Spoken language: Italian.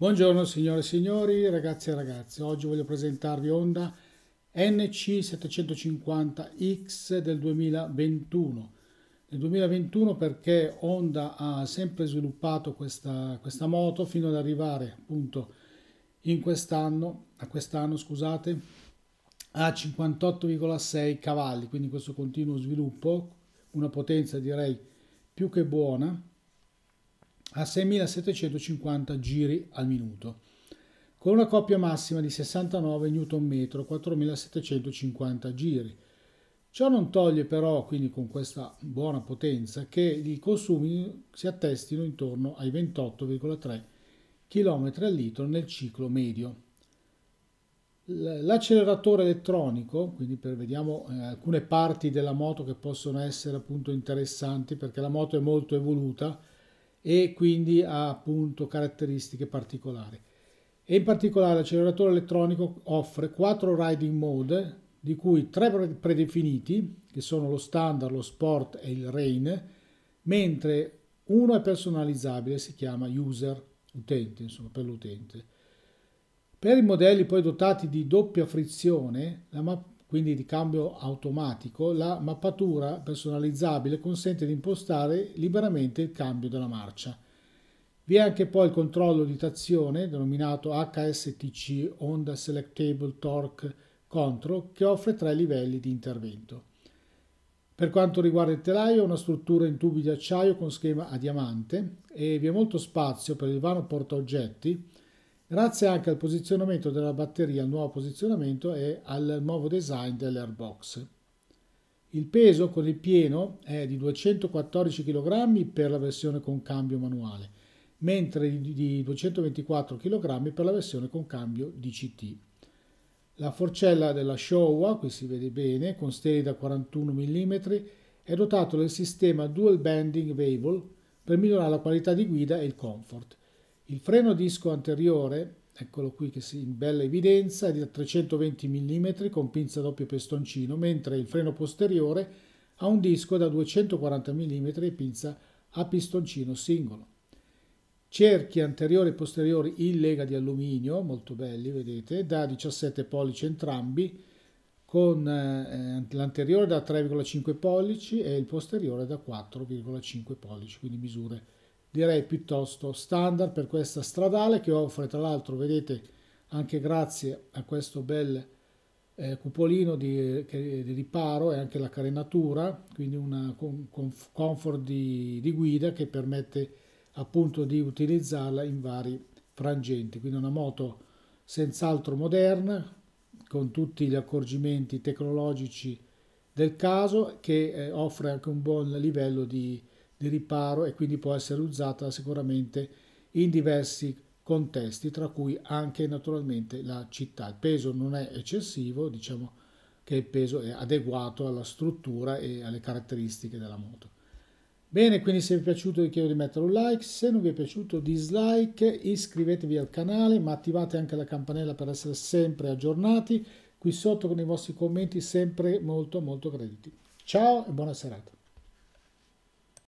Buongiorno signore e signori, ragazzi e ragazze. Oggi voglio presentarvi Honda NC750X del 2021. Nel 2021 perché Honda ha sempre sviluppato questa, questa moto fino ad arrivare appunto in quest'anno, a quest'anno scusate, a 58,6 cavalli, quindi questo continuo sviluppo, una potenza direi più che buona a 6.750 giri al minuto, con una coppia massima di 69 Nm 4.750 giri. Ciò non toglie però, quindi con questa buona potenza, che i consumi si attestino intorno ai 28,3 km al litro nel ciclo medio. L'acceleratore elettronico, quindi per, vediamo eh, alcune parti della moto che possono essere appunto interessanti perché la moto è molto evoluta, e quindi ha appunto caratteristiche particolari. E in particolare l'acceleratore elettronico offre quattro riding mode, di cui tre predefiniti, che sono lo standard, lo sport e il rain, mentre uno è personalizzabile, si chiama user, utente, insomma, per l'utente. Per i modelli poi dotati di doppia frizione, la mappa quindi di cambio automatico, la mappatura personalizzabile consente di impostare liberamente il cambio della marcia. Vi è anche poi il controllo di trazione, denominato HSTC Honda Selectable Torque Control, che offre tre livelli di intervento. Per quanto riguarda il telaio, è una struttura in tubi di acciaio con schema a diamante e vi è molto spazio per il vano portaoggetti, grazie anche al posizionamento della batteria, al nuovo posizionamento e al nuovo design dell'airbox. Il peso con il pieno è di 214 kg per la versione con cambio manuale, mentre di 224 kg per la versione con cambio DCT. La forcella della Showa, qui si vede bene, con steli da 41 mm, è dotato del sistema Dual Bending Vable per migliorare la qualità di guida e il comfort. Il freno disco anteriore, eccolo qui che si in bella evidenza, è da 320 mm con pinza doppio pestoncino, mentre il freno posteriore ha un disco da 240 mm e pinza a pistoncino singolo. Cerchi anteriori e posteriori in lega di alluminio, molto belli, vedete, da 17 pollici entrambi, con eh, l'anteriore da 3,5 pollici e il posteriore da 4,5 pollici, quindi misure direi piuttosto standard per questa stradale che offre tra l'altro vedete anche grazie a questo bel eh, cupolino di, di, riparo e anche la carenatura quindi un comfort di, di, guida che permette appunto di utilizzarla in vari frangenti quindi una moto senz'altro moderna con tutti gli accorgimenti tecnologici del caso che eh, offre anche un buon livello di di riparo e quindi può essere usata sicuramente in diversi contesti, tra cui anche naturalmente la città. Il peso non è eccessivo, diciamo che il peso è adeguato alla struttura e alle caratteristiche della moto. Bene, quindi se vi è piaciuto vi chiedo di mettere un like, se non vi è piaciuto dislike, iscrivetevi al canale, ma attivate anche la campanella per essere sempre aggiornati, qui sotto con i vostri commenti sempre molto molto graditi. Ciao e buona serata.